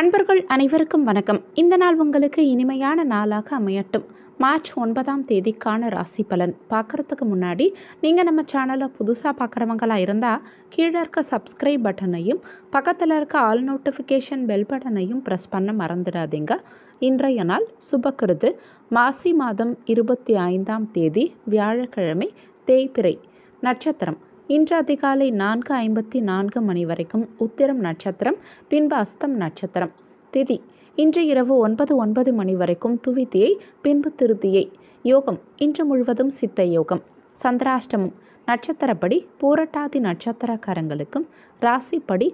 அன்பர்கள் அனைவருக்கும் வணக்கம் இந்த நாள் உங்களுக்கு இனிமையான நாளாக அமையட்டும் மார்ச் ஒன்பதாம் தேதிக்கான ராசி பலன் பார்க்குறதுக்கு முன்னாடி நீங்கள் நம்ம சேனலை புதுசாக பார்க்குறவங்களாக இருந்தால் கீழே இருக்க சப்ஸ்கிரைப் பட்டனையும் பக்கத்தில் இருக்க ஆல் நோட்டிஃபிகேஷன் பெல் பட்டனையும் ப்ரெஸ் பண்ண மறந்துடாதீங்க இன்றைய நாள் சுபக்கிருது மாசி மாதம் இருபத்தி ஐந்தாம் தேதி வியாழக்கிழமை தேய்பிரை நட்சத்திரம் இன்று அதிகாலை நான்கு ஐம்பத்தி நான்கு மணி வரைக்கும் உத்திரம் நட்சத்திரம் பின்பு அஸ்தம் நட்சத்திரம் திதி இன்று இரவு ஒன்பது ஒன்பது மணி வரைக்கும் துவிதியை பின்பு திருதியை யோகம் இன்று முழுவதும் சித்த யோகம் சந்திராஷ்டமம் நட்சத்திரப்படி பூரட்டாதி நட்சத்திரக்காரங்களுக்கும் ராசிப்படி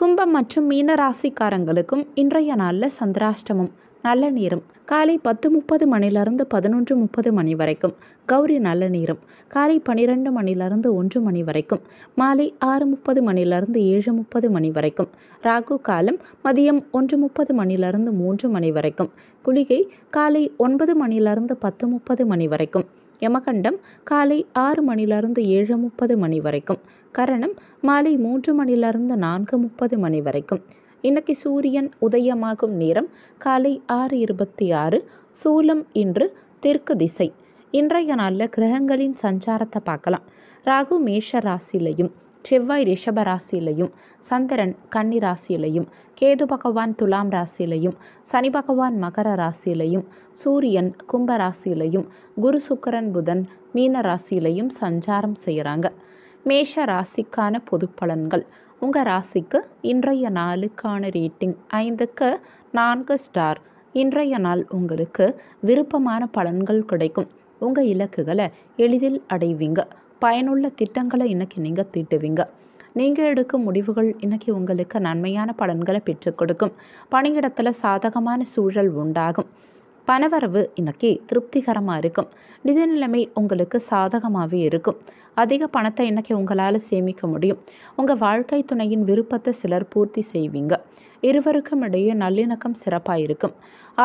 கும்பம் மற்றும் மீன ராசிக்காரங்களுக்கும் இன்றைய நாளில் சந்திராஷ்டமம் நல்ல நேரம் காலை பத்து முப்பது மணிலிருந்து பதினொன்று முப்பது மணி வரைக்கும் கௌரி நல்ல நேரம் காலை பன்னிரெண்டு மணிலிருந்து ஒன்று மணி வரைக்கும் மாலை ஆறு முப்பது மணிலிருந்து ஏழு முப்பது மணி வரைக்கும் ராகு காலம் மதியம் ஒன்று முப்பது மணிலிருந்து மூன்று மணி வரைக்கும் குளிகை காலை ஒன்பது மணிலிருந்து பத்து முப்பது மணி வரைக்கும் யமகண்டம் காலை ஆறு மணிலிருந்து ஏழு முப்பது மணி வரைக்கும் கரணம் மாலை மூன்று மணிலிருந்து நான்கு முப்பது மணி வரைக்கும் இன்னைக்கு சூரியன் உதயமாகும் நேரம் காலை ஆறு இருபத்தி ஆறு சூலம் இன்று தெற்கு திசை இன்றைய நாளில் கிரகங்களின் சஞ்சாரத்தை பார்க்கலாம் ராகு மேஷ ராசிலையும் செவ்வாய் ரிஷப ராசியிலையும் சந்திரன் கன்னி ராசியிலையும் கேது பகவான் துலாம் ராசியிலையும் சனி பகவான் மகர ராசியிலையும் சூரியன் கும்ப ராசியிலையும் குரு சுக்கரன் புதன் மீன ராசியிலையும் சஞ்சாரம் செய்கிறாங்க மேஷ ராசிக்கான பொது பலன்கள் உங்கள் ராசிக்கு இன்றைய நாளுக்கான ரேட்டிங் ஐந்துக்கு நான்கு ஸ்டார் இன்றைய நாள் உங்களுக்கு விருப்பமான பலன்கள் கிடைக்கும் உங்கள் இலக்குகளை எளிதில் அடைவீங்க பயனுள்ள திட்டங்களை இன்றைக்கி நீங்கள் தீட்டுவீங்க நீங்கள் எடுக்கும் முடிவுகள் இன்றைக்கி உங்களுக்கு நன்மையான பலன்களை பெற்றுக் கொடுக்கும் பணியிடத்தில் சாதகமான சூழல் உண்டாகும் பணவரவு இன்னைக்கு திருப்திகரமாக இருக்கும் நிதி நிலைமை உங்களுக்கு சாதகமாகவே இருக்கும் அதிக பணத்தை இன்னைக்கு உங்களால் சேமிக்க முடியும் உங்கள் வாழ்க்கை துணையின் விருப்பத்தை சிலர் பூர்த்தி செய்வீங்க இருவருக்கும் இடையே நல்லிணக்கம் சிறப்பாக இருக்கும்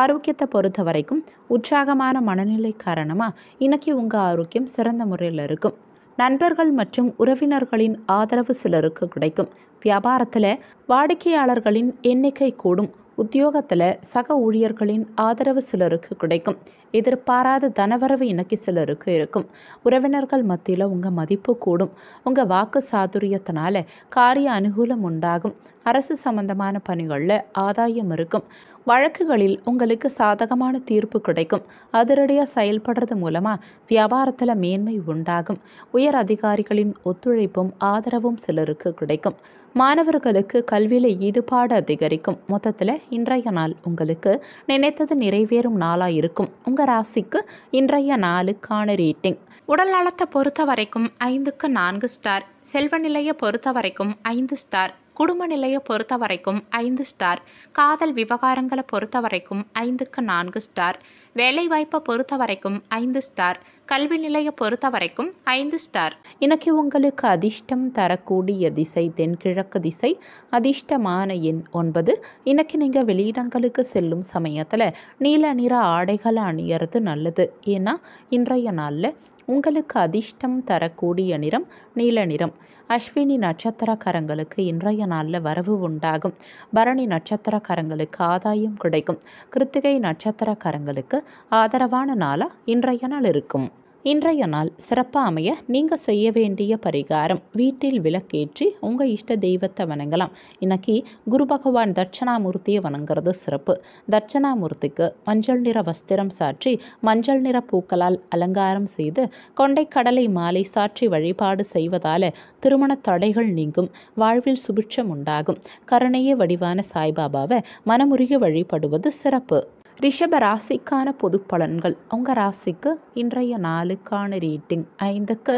ஆரோக்கியத்தை பொறுத்த வரைக்கும் உற்சாகமான மனநிலை காரணமாக இன்னைக்கு உங்கள் ஆரோக்கியம் சிறந்த முறையில் இருக்கும் நண்பர்கள் மற்றும் உறவினர்களின் ஆதரவு சிலருக்கு கிடைக்கும் வியாபாரத்தில் வாடிக்கையாளர்களின் எண்ணிக்கை கூடும் உத்தியோகத்தில் சக ஊழியர்களின் ஆதரவு சிலருக்கு கிடைக்கும் எதிர்பாராத தனவரவு இணக்கி சிலருக்கு இருக்கும் உறவினர்கள் மத்தியில் உங்கள் மதிப்பு கூடும் உங்கள் வாக்கு சாதுரியத்தினால காரிய அனுகூலம் உண்டாகும் அரசு சம்பந்தமான பணிகளில் ஆதாயம் இருக்கும் வழக்குகளில் உங்களுக்கு சாதகமான தீர்ப்பு கிடைக்கும் அதிரடியாக செயல்படுறது மூலமாக வியாபாரத்தில் மேன்மை உண்டாகும் உயர் அதிகாரிகளின் ஒத்துழைப்பும் ஆதரவும் சிலருக்கு கிடைக்கும் மாணவர்களுக்கு கல்வியில் ஈடுபாடு அதிகரிக்கும் மொத்தத்தில் இன்றைய நாள் உங்களுக்கு நினைத்தது நிறைவேறும் நாளாக இருக்கும் உங்கள் ராசிக்கு இன்றைய நாளுக்கான ரேட்டிங் உடல் நலத்தை பொறுத்த வரைக்கும் ஐந்துக்கு நான்கு ஸ்டார் செல்வ நிலையை பொறுத்த வரைக்கும் ஐந்து ஸ்டார் குடும்ப நிலையை பொறுத்த வரைக்கும் ஐந்து ஸ்டார் காதல் விவகாரங்களை பொறுத்த வரைக்கும் ஐந்துக்கு நான்கு ஸ்டார் வேலைவாய்ப்பை பொறுத்த வரைக்கும் ஐந்து ஸ்டார் கல்வி நிலையை பொறுத்த வரைக்கும் ஐந்து ஸ்டார் இன்னைக்கு உங்களுக்கு அதிர்ஷ்டம் தரக்கூடிய திசை தென்கிழக்கு திசை அதிர்ஷ்டமான எண் ஒன்பது இன்னைக்கு நீங்கள் வெளியிடங்களுக்கு செல்லும் சமயத்தில் நீல நிற ஆடைகளை அணியறது நல்லது ஏன்னா இன்றைய நாளில் உங்களுக்கு அதிர்ஷ்டம் தரக்கூடிய நிறம் நீல நிறம் அஸ்வினி நட்சத்திரக்காரங்களுக்கு இன்றைய நாளில் வரவு உண்டாகும் பரணி நட்சத்திரக்காரங்களுக்கு ஆதாயம் கிடைக்கும் கிருத்திகை நட்சத்திரக்காரங்களுக்கு ஆதரவான நாளாக இன்றைய நாள் இருக்கும் இன்றைய நாள் சிறப்பாக அமைய நீங்கள் செய்ய வேண்டிய பரிகாரம் வீட்டில் விளக்கேற்றி உங்கள் இஷ்ட தெய்வத்தை வணங்கலாம் இன்னைக்கு குரு பகவான் தட்சணாமூர்த்தியை வணங்குறது சிறப்பு தட்சணாமூர்த்திக்கு மஞ்சள் நிற வஸ்திரம் சாற்றி மஞ்சள் நிற பூக்களால் அலங்காரம் செய்து கொண்டைக்கடலை மாலை சாற்றி வழிபாடு செய்வதால் திருமண தடைகள் நீங்கும் வாழ்வில் சுபிட்சம் உண்டாகும் கருணைய வடிவான சாய்பாபாவை மனமுருகி வழிபடுவது சிறப்பு ரிஷப ராசிக்கான பொது பலன்கள் உங்கள் ராசிக்கு இன்றைய நாளுக்கான ரேட்டிங் ஐந்துக்கு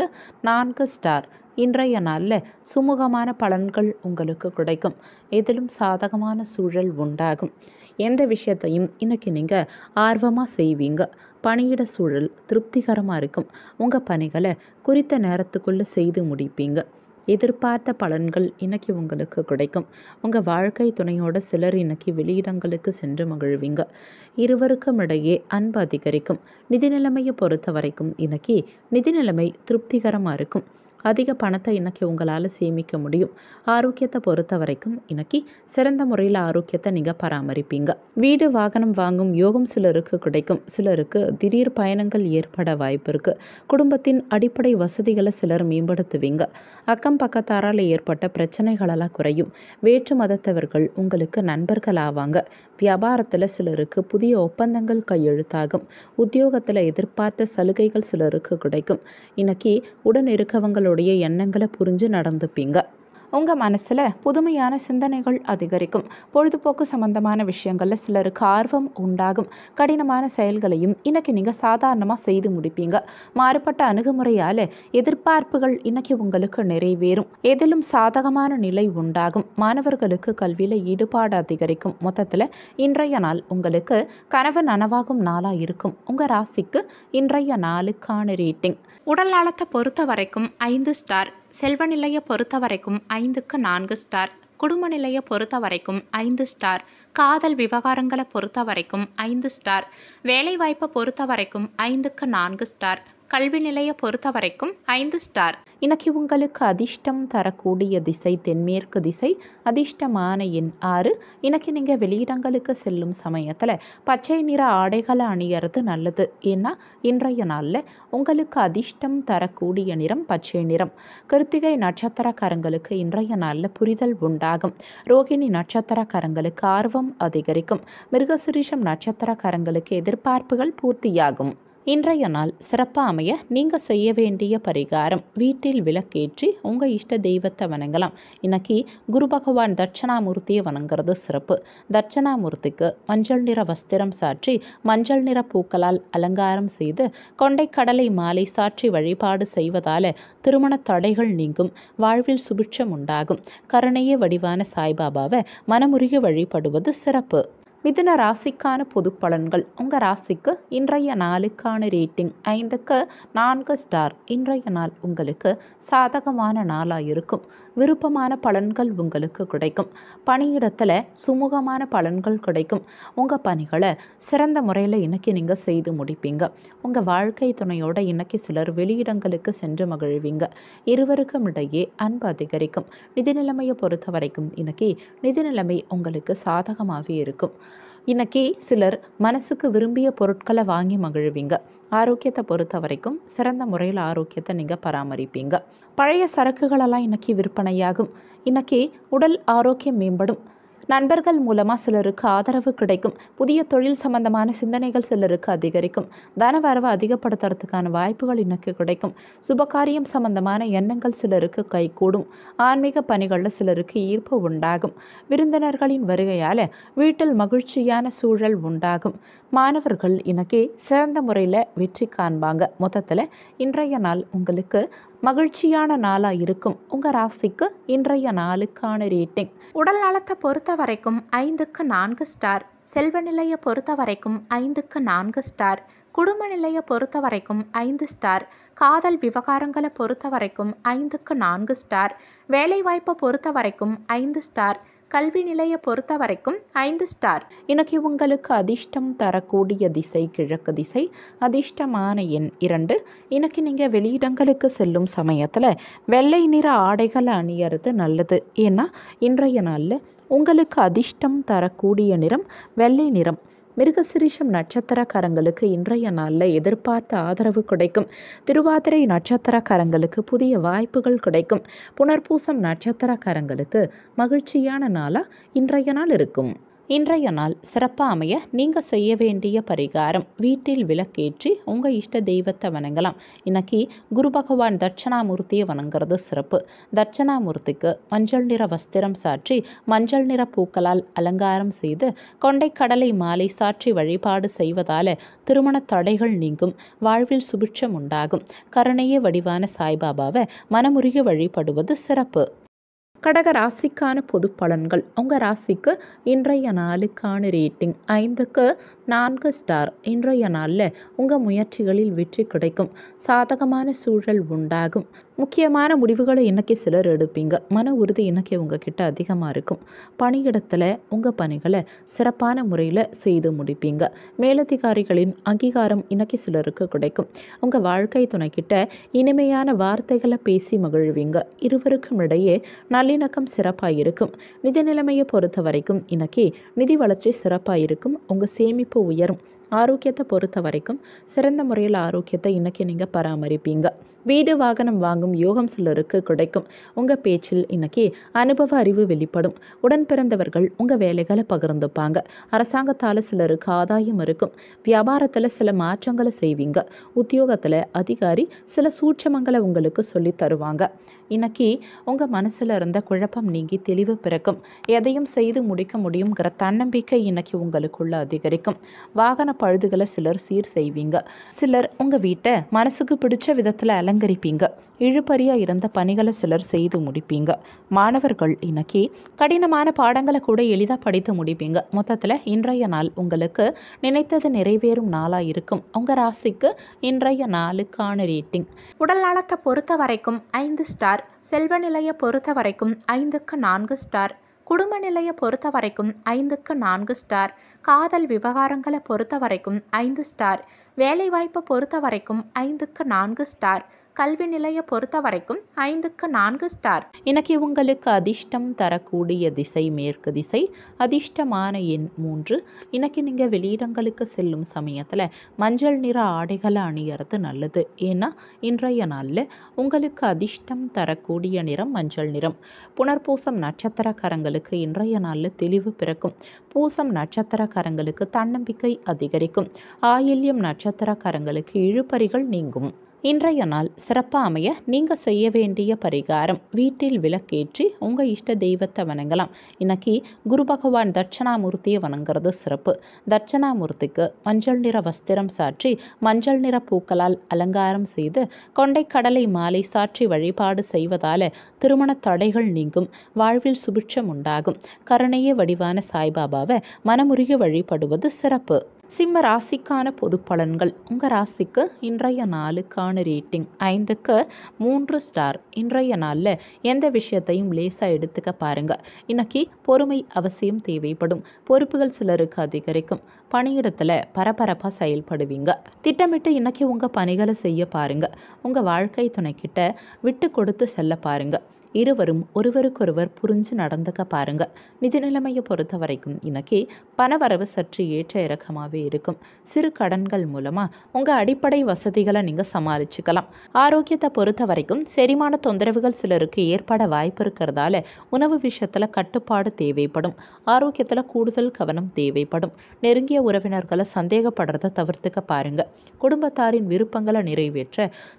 நான்கு ஸ்டார் இன்றைய நாளில் சுமூகமான பலன்கள் உங்களுக்கு கிடைக்கும் எதிலும் சாதகமான சூழல் உண்டாகும் எந்த விஷயத்தையும் இன்றைக்கி நீங்கள் ஆர்வமாக செய்வீங்க பணியிட சூழல் திருப்திகரமாக இருக்கும் உங்கள் பணிகளை குறித்த நேரத்துக்குள்ளே செய்து முடிப்பீங்க எதிர்பார்த்த பலன்கள் இன்றைக்கி உங்களுக்கு கிடைக்கும் உங்கள் வாழ்க்கை துணையோட சிலர் இன்னைக்கு வெளியிடங்களுக்கு சென்று மகிழ்வீங்க இருவருக்கும் இடையே அன்பு அதிகரிக்கும் நிதி நிலைமையை பொறுத்த வரைக்கும் இன்னைக்கு நிதி நிலைமை திருப்திகரமாக இருக்கும் அதிக பணத்தை இன்றைக்கி உங்களால் சேமிக்க முடியும் ஆரோக்கியத்தை பொறுத்த வரைக்கும் இன்னைக்கு சிறந்த முறையில் ஆரோக்கியத்தை நீங்கள் பராமரிப்பீங்க வீடு வாகனம் வாங்கும் யோகம் சிலருக்கு கிடைக்கும் சிலருக்கு திடீர் பயணங்கள் ஏற்பட வாய்ப்பு இருக்குது குடும்பத்தின் அடிப்படை வசதிகளை சிலர் மேம்படுத்துவீங்க அக்கம் பக்கத்தாரால் ஏற்பட்ட பிரச்சனைகளெல்லாம் குறையும் வேற்று மதத்தவர்கள் உங்களுக்கு நண்பர்கள் ஆவாங்க வியாபாரத்தில் சிலருக்கு புதிய ஒப்பந்தங்கள் கையெழுத்தாகும் உத்தியோகத்தில் எதிர்பார்த்த சலுகைகள் சிலருக்கு கிடைக்கும் இன்னைக்கு உடன் இருக்கவங்களுடைய எண்ணங்களை புரிஞ்சு நடந்துப்பீங்க உங்கள் மனசில் புதுமையான சிந்தனைகள் அதிகரிக்கும் பொழுதுபோக்கு சம்பந்தமான விஷயங்களில் சிலருக்கு ஆர்வம் உண்டாகும் கடினமான செயல்களையும் இன்னைக்கு நீங்கள் சாதாரணமாக செய்து முடிப்பீங்க மாறுபட்ட அணுகுமுறையால் எதிர்பார்ப்புகள் இன்றைக்கி உங்களுக்கு நிறைவேறும் எதிலும் சாதகமான நிலை உண்டாகும் மாணவர்களுக்கு கல்வியில் ஈடுபாடு அதிகரிக்கும் மொத்தத்தில் இன்றைய நாள் உங்களுக்கு கனவு நனவாகும் நாளாக இருக்கும் உங்கள் ராசிக்கு இன்றைய நாளுக்கான ரேட்டிங் உடல் நலத்தை பொறுத்த வரைக்கும் ஐந்து ஸ்டார் செல்வ நிலையை பொறுத்த வரைக்கும் ஐந்துக்கு நான்கு ஸ்டார் குடும்ப நிலையை பொறுத்த வரைக்கும் ஐந்து ஸ்டார் காதல் விவகாரங்களை பொறுத்த வரைக்கும் ஐந்து ஸ்டார் வேலைவாய்ப்பை பொறுத்த வரைக்கும் ஐந்துக்கு நான்கு ஸ்டார் கல்வி நிலைய பொறுத்த வரைக்கும் ஐந்து ஸ்டார் இன்னைக்கு உங்களுக்கு அதிர்ஷ்டம் தரக்கூடிய திசை தென்மேற்கு திசை அதிர்ஷ்டமான எண் ஆறு இன்னைக்கு நீங்கள் வெளியிடங்களுக்கு செல்லும் சமயத்தில் பச்சை நிற ஆடைகளை அணியறது நல்லது ஏன்னா இன்றைய நாளில் உங்களுக்கு அதிர்ஷ்டம் தரக்கூடிய நிறம் பச்சை நிறம் கிருத்திகை நட்சத்திரக்காரங்களுக்கு இன்றைய நாளில் புரிதல் உண்டாகும் ரோகிணி நட்சத்திரக்காரங்களுக்கு ஆர்வம் அதிகரிக்கும் மிருகசிரிஷம் நட்சத்திரக்காரங்களுக்கு எதிர்பார்ப்புகள் பூர்த்தியாகும் இன்றைய நாள் சிறப்பாக அமைய நீங்கள் செய்ய வேண்டிய பரிகாரம் வீட்டில் விளக்கேற்றி உங்கள் இஷ்ட தெய்வத்தை வணங்கலாம் இன்னைக்கு குரு பகவான் தட்சணாமூர்த்தியை வணங்குறது சிறப்பு தட்சணாமூர்த்திக்கு மஞ்சள் நிற வஸ்திரம் சாற்றி மஞ்சள் நிற பூக்களால் அலங்காரம் செய்து கொண்டைக்கடலை மாலை சாற்றி வழிபாடு செய்வதால் திருமண தடைகள் நீங்கும் வாழ்வில் சுபிட்சம் உண்டாகும் கருணைய வடிவான சாய்பாபாவை மனமுருகி வழிபடுவது சிறப்பு மிதுன ராசிக்கான பொது பலன்கள் உங்கள் ராசிக்கு இன்றைய நாளுக்கான ரேட்டிங் ஐந்துக்கு நான்கு ஸ்டார் இன்றைய நாள் உங்களுக்கு சாதகமான நாளாக இருக்கும் விருப்பமான பலன்கள் உங்களுக்கு கிடைக்கும் பணியிடத்தில் சுமூகமான பலன்கள் கிடைக்கும் உங்கள் பணிகளை சிறந்த முறையில் இன்றைக்கி நீங்கள் செய்து முடிப்பீங்க உங்கள் வாழ்க்கை துணையோடு இன்றைக்கி சிலர் வெளியிடங்களுக்கு சென்று மகிழ்வீங்க இருவருக்கும் இடையே அன்பு அதிகரிக்கும் நிதி நிலைமையை பொறுத்த வரைக்கும் இன்னைக்கு நிதி நிலைமை உங்களுக்கு சாதகமாகவே இருக்கும் இன்னைக்கு சிலர் மனசுக்கு விரும்பிய பொருட்களை வாங்கி மகிழ்வீங்க ஆரோக்கியத்தை பொறுத்த வரைக்கும் சிறந்த முறையில் ஆரோக்கியத்தை நீங்கள் பராமரிப்பீங்க பழைய சரக்குகளெல்லாம் இன்னைக்கு விற்பனையாகும் இன்னைக்கு உடல் ஆரோக்கியம் மேம்படும் நண்பர்கள் மூலமாக சிலருக்கு ஆதரவு கிடைக்கும் புதிய தொழில் சம்பந்தமான சிந்தனைகள் சிலருக்கு அதிகரிக்கும் தனவரவை அதிகப்படுத்துறதுக்கான வாய்ப்புகள் இன்னைக்கு கிடைக்கும் சுபகாரியம் சம்பந்தமான எண்ணங்கள் சிலருக்கு கைகூடும் ஆன்மீக பணிகளில் சிலருக்கு ஈர்ப்பு உண்டாகும் விருந்தினர்களின் வருகையால் வீட்டில் மகிழ்ச்சியான சூழல் உண்டாகும் மாணவர்கள் இன்னைக்கு சிறந்த முறையில் வெற்றி காண்பாங்க மொத்தத்தில் இன்றைய நாள் உங்களுக்கு மகிழ்ச்சியான நாளாக இருக்கும் உங்கள் ராசிக்கு இன்றைய நாளுக்கான ரேட்டிங் உடல் நலத்தை பொறுத்த வரைக்கும் ஐந்துக்கு நான்கு ஸ்டார் செல்வநிலையை பொறுத்த வரைக்கும் ஐந்துக்கு நான்கு ஸ்டார் குடும்ப நிலையை பொறுத்த வரைக்கும் ஐந்து ஸ்டார் காதல் விவகாரங்களை பொறுத்த வரைக்கும் ஐந்துக்கு நான்கு ஸ்டார் வேலைவாய்ப்பை பொறுத்த வரைக்கும் ஐந்து ஸ்டார் கல்வி நிலையை பொறுத்த வரைக்கும் ஐந்து ஸ்டார் இன்னைக்கு உங்களுக்கு அதிர்ஷ்டம் தரக்கூடிய திசை கிழக்கு திசை அதிர்ஷ்டமான எண் இரண்டு இன்னைக்கு நீங்கள் வெளியிடங்களுக்கு செல்லும் சமயத்தில் வெள்ளை நிற ஆடைகளை அணியறது நல்லது ஏன்னா இன்றைய நாளில் உங்களுக்கு அதிர்ஷ்டம் தரக்கூடிய நிறம் வெள்ளை நிறம் மிருகசிரிஷம் நட்சத்திரக்காரங்களுக்கு இன்றைய நாளில் எதிர்பார்த்த ஆதரவு கிடைக்கும் திருவாதிரை நட்சத்திரக்காரங்களுக்கு புதிய வாய்ப்புகள் கிடைக்கும் புனர்பூசம் நட்சத்திரக்காரங்களுக்கு மகிழ்ச்சியான நாளாக இன்றைய நாள் இருக்கும் இன்றைய நாள் சிறப்பாக அமைய நீங்கள் செய்ய வேண்டிய பரிகாரம் வீட்டில் விளக்கேற்றி உங்கள் இஷ்ட தெய்வத்தை வணங்கலாம் இன்னைக்கு குரு பகவான் தட்சணாமூர்த்தியை வணங்குறது சிறப்பு தட்சணாமூர்த்திக்கு மஞ்சள் நிற வஸ்திரம் சாற்றி மஞ்சள் நிற பூக்களால் அலங்காரம் செய்து கொண்டைக்கடலை மாலை சாற்றி வழிபாடு செய்வதால் திருமண தடைகள் நீங்கும் வாழ்வில் சுபிட்சம் உண்டாகும் கருணைய வடிவான சாய்பாபாவை மனமுருகி வழிபடுவது சிறப்பு கடக ராசிக்கான பொது பலன்கள் உங்கள் ராசிக்கு இன்றைய நாளுக்கான ரேட்டிங் ஐந்துக்கு நான்கு ஸ்டார் இன்றைய நாளில் உங்கள் முயற்சிகளில் வெற்றி கிடைக்கும் சாதகமான சூழல் உண்டாகும் முக்கியமான முடிவுகளை இன்றைக்கி சிலர் எடுப்பீங்க மன உறுதி இன்றைக்கி உங்ககிட்ட அதிகமாக இருக்கும் பணியிடத்தில் உங்கள் பணிகளை சிறப்பான முறையில் செய்து முடிப்பீங்க மேலதிகாரிகளின் அங்கீகாரம் இன்றைக்கி சிலருக்கு கிடைக்கும் உங்கள் வாழ்க்கை துணைக்கிட்ட இனிமையான வார்த்தைகளை பேசி மகிழ்வீங்க இருவருக்கும் இடையே நல்லிணக்கம் சிறப்பாக இருக்கும் நிதி நிலைமையை பொறுத்த வரைக்கும் இன்னைக்கு நிதி வளர்ச்சி சிறப்பாக இருக்கும் உங்கள் சேமிப்பு உயரும் ஆரோக்கியத்தை பொறுத்த வரைக்கும் சிறந்த முறையில் ஆரோக்கியத்தை இன்றைக்கி நீங்கள் பராமரிப்பீங்க வீடு வாகனம் வாங்கும் யோகம் சிலருக்கு கிடைக்கும் உங்கள் பேச்சில் இன்னைக்கு அனுபவ அறிவு வெளிப்படும் உடன் பிறந்தவர்கள் உங்கள் வேலைகளை பகிர்ந்துப்பாங்க அரசாங்கத்தால் சிலருக்கு ஆதாயம் இருக்கும் வியாபாரத்தில் சில மாற்றங்களை செய்வீங்க உத்தியோகத்தில் அதிகாரி சில சூட்சமங்களை உங்களுக்கு சொல்லி தருவாங்க இன்னைக்கு உங்கள் மனசில் இருந்த குழப்பம் நீங்கி தெளிவு பிறக்கும் எதையும் செய்து முடிக்க முடியுங்கிற தன்னம்பிக்கை இன்னைக்கு உங்களுக்குள்ள அதிகரிக்கும் வாகன பழுதுகளை சிலர் சீர் செய்வீங்க சிலர் உங்கள் வீட்டை மனசுக்கு பிடிச்ச விதத்தில் அலங்கரிப்பீங்க இழுபறியாக இருந்த பணிகளை சிலர் செய்து முடிப்பீங்க மாணவர்கள் இன்னைக்கு கடினமான பாடங்களை கூட எளிதாக படித்து முடிப்பீங்க மொத்தத்தில் இன்றைய நாள் உங்களுக்கு நினைத்தது நிறைவேறும் நாளாக இருக்கும் உங்கள் ராசிக்கு இன்றைய நாளுக்கான ரேட்டிங் உடல் நலத்தை பொறுத்த வரைக்கும் ஐந்து ஸ்டார் செல்வ நிலையை பொறுத்த வரைக்கும் ஐந்துக்கு நான்கு ஸ்டார் குடும்ப நிலையை பொறுத்த வரைக்கும் ஐந்துக்கு நான்கு ஸ்டார் காதல் விவகாரங்களை பொறுத்த வரைக்கும் ஐந்து ஸ்டார் வேலைவாய்ப்பை பொறுத்த வரைக்கும் ஐந்துக்கு நான்கு ஸ்டார் கல்வி நிலைய பொறுத்த வரைக்கும் ஐந்துக்கு நான்கு ஸ்டார் இன்னைக்கு உங்களுக்கு அதிர்ஷ்டம் தரக்கூடிய திசை மேற்கு திசை அதிர்ஷ்டமான எண் மூன்று இன்னைக்கு நீங்கள் வெளியிடங்களுக்கு செல்லும் சமயத்தில் மஞ்சள் நிற ஆடைகளை அணியறது நல்லது ஏன்னா இன்றைய நாளில் உங்களுக்கு அதிர்ஷ்டம் தரக்கூடிய நிறம் மஞ்சள் நிறம் புனர்பூசம் நட்சத்திரக்காரங்களுக்கு இன்றைய நாளில் தெளிவு பிறக்கும் பூசம் நட்சத்திரக்காரங்களுக்கு தன்னம்பிக்கை அதிகரிக்கும் ஆயில்யம் நட்சத்திரக்காரங்களுக்கு இழுபறிகள் நீங்கும் இன்றைய நாள் சிறப்பாக அமைய நீங்கள் செய்ய வேண்டிய பரிகாரம் வீட்டில் விளக்கேற்றி உங்கள் இஷ்ட தெய்வத்தை வணங்கலாம் இன்னைக்கு குரு பகவான் தட்சணாமூர்த்தியை வணங்குறது சிறப்பு தட்சணாமூர்த்திக்கு மஞ்சள் நிற வஸ்திரம் சாற்றி மஞ்சள் நிற பூக்களால் அலங்காரம் செய்து கடலை மாலை சாற்றி வழிபாடு செய்வதால் திருமண தடைகள் நீங்கும் வாழ்வில் சுபிட்சம் உண்டாகும் கருணைய வடிவான சாய்பாபாவை மனமுருகி வழிபடுவது சிறப்பு சிம்ம ராசிக்கான பொது பலன்கள் உங்கள் ராசிக்கு இன்றைய நாளுக்கான ரேட்டிங் ஐந்துக்கு மூன்று ஸ்டார் இன்றைய நாளில் எந்த விஷயத்தையும் லேசாக எடுத்துக்க பாருங்கள் இன்னைக்கு பொறுமை அவசியம் தேவைப்படும் பொறுப்புகள் சிலருக்கு அதிகரிக்கும் பணியிடத்தில் பரபரப்பாக செயல்படுவீங்க திட்டமிட்டு இன்னைக்கு உங்கள் பணிகளை செய்ய பாருங்கள் உங்கள் வாழ்க்கை துணைக்கிட்ட விட்டு கொடுத்து செல்ல பாருங்கள் இருவரும் ஒருவருக்கொருவர் புரிஞ்சு நடந்துக்க பாருங்க நிதி நிலைமையை பொறுத்த வரைக்கும் இன்னைக்கு பணவரவு சற்று ஏற்ற இறக்கமாகவே இருக்கும் சிறு கடன்கள் மூலமாக உங்கள் அடிப்படை வசதிகளை நீங்கள் சமாளிச்சுக்கலாம் ஆரோக்கியத்தை பொறுத்த வரைக்கும் செரிமான தொந்தரவுகள் சிலருக்கு ஏற்பட வாய்ப்பு இருக்கிறதால உணவு விஷயத்தில் கட்டுப்பாடு தேவைப்படும் ஆரோக்கியத்தில் கூடுதல் கவனம் தேவைப்படும் நெருங்கிய உறவினர்களை சந்தேகப்படுறதை தவிர்த்துக்க பாருங்க குடும்பத்தாரின் விருப்பங்களை நிறைவேற்ற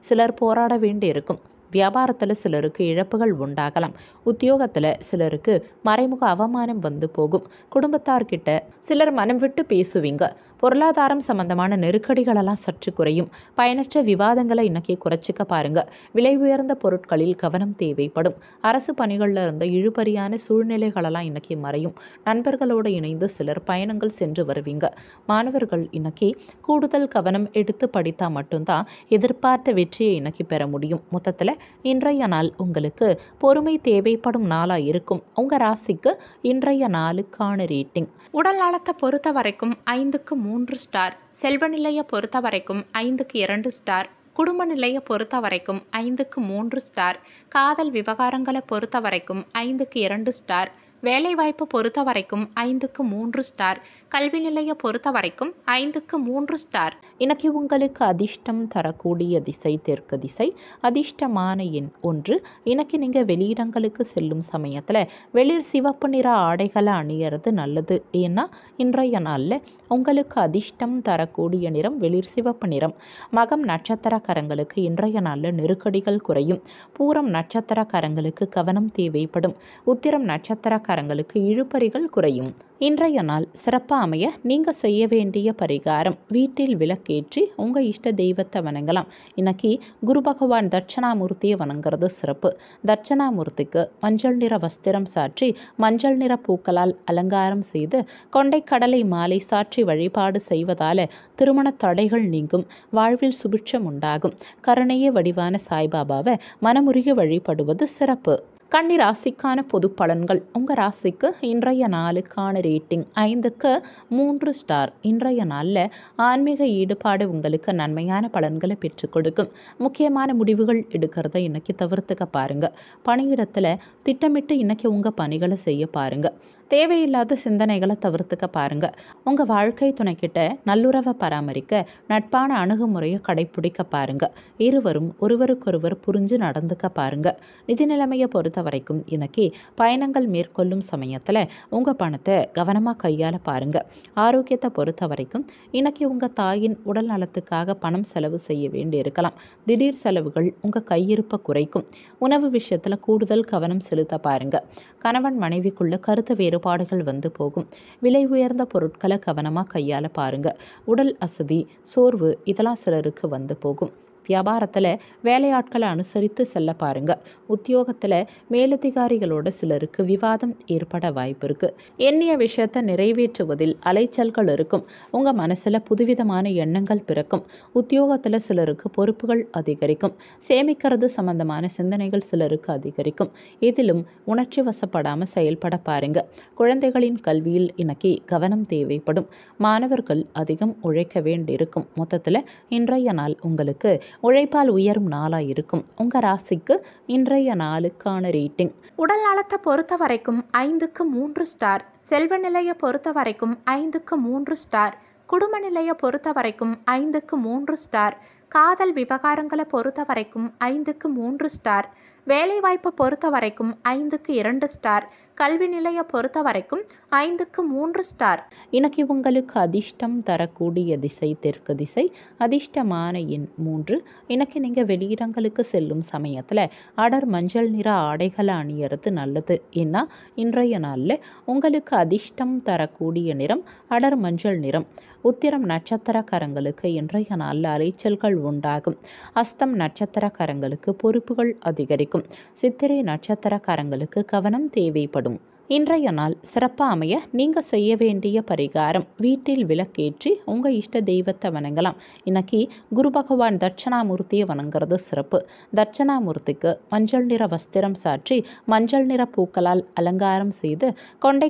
சிலர் போராட வேண்டியிருக்கும் வியாபாரத்தில் சிலருக்கு இழப்புகள் உண்டாகலாம் உத்தியோகத்தில் சிலருக்கு மறைமுக அவமானம் வந்து போகும் குடும்பத்தார்கிட்ட சிலர் மனம் விட்டு பேசுவீங்க பொருளாதாரம் சம்பந்தமான நெருக்கடிகளெல்லாம் சற்று குறையும் பயனற்ற விவாதங்களை இன்னைக்கு குறைச்சிக்க பாருங்க விலை உயர்ந்த பொருட்களில் கவனம் தேவைப்படும் அரசு பணிகளில் இருந்த இழுபறியான சூழ்நிலைகளெல்லாம் இன்னைக்கு மறையும் நண்பர்களோடு இணைந்து சிலர் பயணங்கள் சென்று வருவீங்க மாணவர்கள் இன்னைக்கு கூடுதல் கவனம் எடுத்து படித்தால் மட்டும்தான் எதிர்பார்த்த வெற்றியை இன்னைக்கு பெற முடியும் மொத்தத்தில் இன்றைய நாள் உங்களுக்கு பொறுமை தேவைப்படும் நாளாக இருக்கும் உங்கள் ராசிக்கு இன்றைய நாளுக்கான ரேட்டிங் உடல் நலத்தை பொறுத்த வரைக்கும் ஐந்துக்கு மூன்று ஸ்டார் செல்வ நிலையை பொறுத்த வரைக்கும் ஐந்துக்கு இரண்டு ஸ்டார் குடும்ப நிலையை பொறுத்த வரைக்கும் ஐந்துக்கு மூன்று ஸ்டார் காதல் விவகாரங்களை பொறுத்த வரைக்கும் ஐந்துக்கு இரண்டு ஸ்டார் வேலைவாய்ப்பு பொறுத்த வரைக்கும் ஐந்துக்கு மூன்று ஸ்டார் கல்வி நிலைய பொறுத்த வரைக்கும் ஐந்துக்கு மூன்று ஸ்டார் இன்னைக்கு உங்களுக்கு அதிர்ஷ்டம் தரக்கூடிய திசை தெற்கு திசை அதிர்ஷ்டமான எண் ஒன்று இன்னைக்கு நீங்கள் வெளியிடங்களுக்கு செல்லும் சமயத்தில் வெளிர் சிவப்பு நிற ஆடைகளை அணியறது நல்லது ஏன்னா இன்றைய நாளில் உங்களுக்கு அதிர்ஷ்டம் தரக்கூடிய நிறம் வெளிர் சிவப்பு நிறம் மகம் நட்சத்திரக்காரங்களுக்கு இன்றைய நாளில் நெருக்கடிகள் குறையும் பூரம் நட்சத்திரக்காரங்களுக்கு கவனம் தேவைப்படும் உத்திரம் நட்சத்திர கடகராசிக்காரங்களுக்கு இழுபறிகள் குறையும் இன்றைய நாள் சிறப்பாக அமைய நீங்கள் செய்ய வேண்டிய பரிகாரம் வீட்டில் விளக்கேற்றி உங்கள் இஷ்ட தெய்வத்தை வணங்கலாம் இன்னைக்கு குரு பகவான் தட்சணாமூர்த்தியை வணங்குறது சிறப்பு தட்சணாமூர்த்திக்கு மஞ்சள் நிற வஸ்திரம் சாற்றி மஞ்சள் நிற பூக்களால் அலங்காரம் செய்து கொண்டைக்கடலை மாலை சாற்றி வழிபாடு செய்வதால் திருமண தடைகள் நீங்கும் வாழ்வில் சுபிட்சம் உண்டாகும் கருணைய வடிவான சாய்பாபாவை மனமுருகி வழிபடுவது சிறப்பு கன்னி ராசிக்கான பொது பலன்கள் உங்கள் ராசிக்கு இன்றைய நாளுக்கான ரேட்டிங் ஐந்துக்கு மூன்று ஸ்டார் இன்றைய நாளில் ஆன்மீக ஈடுபாடு உங்களுக்கு நன்மையான பலன்களை பெற்றுக் கொடுக்கும் முக்கியமான முடிவுகள் எடுக்கிறத இன்றைக்கி தவிர்த்துக்க பாருங்கள் பணியிடத்தில் திட்டமிட்டு இன்றைக்கி உங்கள் பணிகளை செய்ய பாருங்கள் தேவையில்லாத சிந்தனைகளை தவிர்த்துக்க பாருங்கள் உங்கள் வாழ்க்கை துணைக்கிட்ட நல்லுறவை பராமரிக்க நட்பான அணுகுமுறையை கடைப்பிடிக்க பாருங்கள் இருவரும் ஒருவருக்கொருவர் புரிஞ்சு நடந்துக்க பாருங்கள் நிதி நிலைமையை பொறுத்த வரைக்கும் இன்னைக்கு பயணங்கள் மேற்கொள்ளும் சமயத்தில் உங்கள் பணத்தை கவனமாக கையால பாருங்க ஆரோக்கியத்தை பொறுத்த வரைக்கும் இன்னைக்கு உங்கள் தாயின் உடல் நலத்துக்காக பணம் செலவு செய்ய வேண்டி இருக்கலாம் திடீர் செலவுகள் உங்கள் கையிருப்பை குறைக்கும் உணவு விஷயத்தில் கூடுதல் கவனம் செலுத்த பாருங்கள் கணவன் மனைவிக்குள்ள கருத்து வேறு வேறுபாடுகள் வந்து போகும் விலை உயர்ந்த பொருட்களை கவனமாக கையாள பாருங்கள் உடல் அசதி சோர்வு இதெல்லாம் சிலருக்கு வந்து போகும் வியாபாரத்தில் வேலையாட்களை அனுசரித்து செல்ல பாருங்க உத்தியோகத்தில் மேலதிகாரிகளோட சிலருக்கு விவாதம் ஏற்பட வாய்ப்பு இருக்குது எண்ணிய விஷயத்தை நிறைவேற்றுவதில் அலைச்சல்கள் இருக்கும் உங்கள் மனசில் புதுவிதமான எண்ணங்கள் பிறக்கும் உத்தியோகத்தில் சிலருக்கு பொறுப்புகள் அதிகரிக்கும் சேமிக்கிறது சம்பந்தமான சிந்தனைகள் சிலருக்கு அதிகரிக்கும் இதிலும் உணர்ச்சி வசப்படாமல் செயல்பட பாருங்க குழந்தைகளின் கல்வியில் இன்னைக்கு கவனம் தேவைப்படும் மாணவர்கள் அதிகம் உழைக்க வேண்டியிருக்கும் மொத்தத்தில் இன்றைய நாள் உங்களுக்கு உழைப்பால் உயரும் நாளாக இருக்கும் உங்கள் ராசிக்கு இன்றைய நாளுக்கான ரேட்டிங் உடல் நலத்தை பொறுத்த வரைக்கும் ஐந்துக்கு மூன்று ஸ்டார் செல்வ நிலையை பொறுத்த வரைக்கும் ஐந்துக்கு மூன்று ஸ்டார் குடும்ப நிலையை பொறுத்த வரைக்கும் ஐந்துக்கு மூன்று ஸ்டார் காதல் விவகாரங்களை பொறுத்த வரைக்கும் ஐந்துக்கு மூன்று ஸ்டார் வேலைவாய்ப்பை பொறுத்த வரைக்கும் ஐந்துக்கு இரண்டு ஸ்டார் கல்வி நிலையை பொறுத்த வரைக்கும் ஐந்துக்கு மூன்று ஸ்டார் இன்னைக்கு உங்களுக்கு அதிர்ஷ்டம் தரக்கூடிய திசை தெற்கு திசை அதிர்ஷ்டமான எண் மூன்று இன்னைக்கு நீங்கள் வெளியிடங்களுக்கு செல்லும் சமயத்தில் அடர் மஞ்சள் நிற ஆடைகளை அணியறது நல்லது ஏன்னா இன்றைய நாளில் உங்களுக்கு அதிர்ஷ்டம் தரக்கூடிய நிறம் அடர் மஞ்சள் நிறம் உத்திரம் நட்சத்திரக்காரங்களுக்கு இன்றைய நாளில் அலைச்சல்கள் உண்டாகும் அஸ்தம் நட்சத்திரக்காரங்களுக்கு பொறுப்புகள் அதிகரிக்கும் கிடைக்கும் சித்திரை நட்சத்திரக்காரங்களுக்கு கவனம் தேவைப்படும் இன்றைய நாள் சிறப்பாக அமைய நீங்கள் செய்ய வேண்டிய பரிகாரம் வீட்டில் விளக்கேற்றி உங்கள் இஷ்ட தெய்வத்தை வணங்கலாம் இன்னைக்கு குரு பகவான் தட்சணாமூர்த்தியை வணங்குறது சிறப்பு தட்சணாமூர்த்திக்கு மஞ்சள் நிற வஸ்திரம் சாற்றி மஞ்சள் நிற பூக்களால் அலங்காரம் செய்து